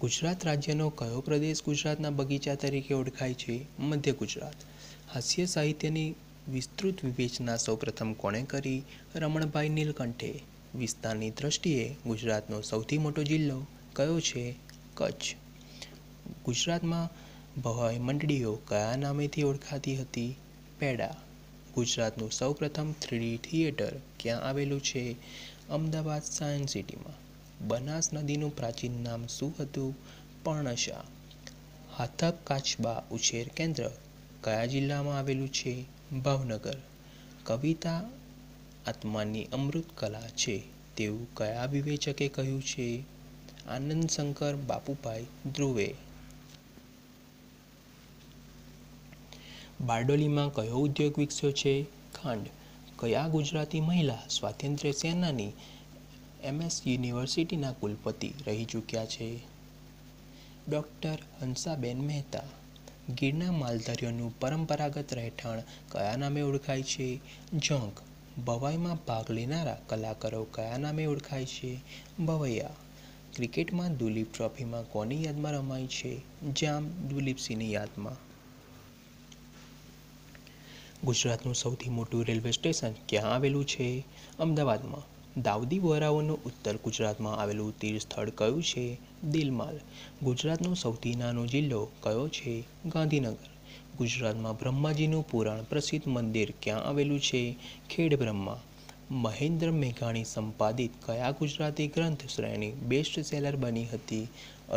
ગુજરાત રાજ્યનો કયો પ્રદેશ ગુજરાતના બગીચા તરીકે ઓળખાય છે મધ્ય ગુજરાત હાસ્ય સાહિત્યની વિસ્તૃત વિવેચના સૌપ્રથમ કોણે કરી રમણભાઈ નીલકંઠે વિસ્તારની દ્રષ્ટિએ ગુજરાતનો સૌથી મોટો જિલ્લો કયો છે કચ્છ ગુજરાતમાં ભવાઈ મંડળીઓ કયા નામેથી ઓળખાતી હતી પેડા ગુજરાતનું સૌપ્રથમ થ્રીડી થિયેટર ક્યાં આવેલું છે અમદાવાદ સાયન્સ સિટીમાં બનાસ નદીનું પ્રાચીન નામ શું હતું પર્ણશા હાથપ કાચબા ઉછેર કેન્દ્ર કયા જિલ્લામાં આવેલું છે ભાવનગર કવિતા આત્માની અમૃત કલા છે તેવું કયા વિવેચકે કહ્યું છે આનંદ શંકર બાપુભાઈ ધ્રુવે બારડોલીમાં કયો ઉદ્યોગ વિકસ્યો છે ખાંડ કયા ગુજરાતી મહિલા સ્વાતંત્ર્ય સેનાની એમએસ યુનિવર્સિટીના કુલપતિ રહી ચૂક્યા છે ડૉક્ટર હંસાબેન મહેતા ગીરના માલધારીઓનું પરંપરાગત રહેઠાણ કયા નામે ઓળખાય છે જંક ભવાઈમાં ભાગ લેનારા કલાકારો કયા નામે ઓળખાય છે ભવૈયા ક્રિકેટમાં દુલીપ ટ્રોફીમાં કોની યાદમાં રમાય છે જામ દુલીપસિંહની યાદમાં ગુજરાતનું સૌથી મોટું રેલવે સ્ટેશન ક્યાં આવેલું છે અમદાવાદમાં દાઉદી વોરાઓનું ઉત્તર ગુજરાતમાં આવેલું તીર્થસ્થળ કયું છે દિલમાલ ગુજરાતનો સૌથી નાનો જિલ્લો કયો છે ગાંધીનગર ગુજરાતમાં બ્રહ્માજીનું પુરાણ પ્રસિદ્ધ મંદિર ક્યાં આવેલું છે ખેડ બ્રહ્મા મહેન્દ્ર મેઘાણી સંપાદિત કયા ગુજરાતી ગ્રંથ શ્રેણી બેસ્ટ સેલર બની હતી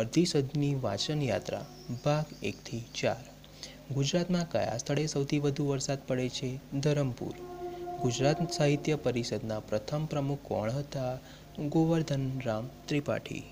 અડધી સદની વાચન યાત્રા ભાગ એકથી ચાર ગુજરાતમાં કયા સ્થળે સૌથી વધુ વરસાદ પડે છે ધરમપુર ગુજરાત સાહિત્ય પરિષદના પ્રથમ પ્રમુખ કોણ હતા ગોવર્ધનરામ ત્રિપાઠી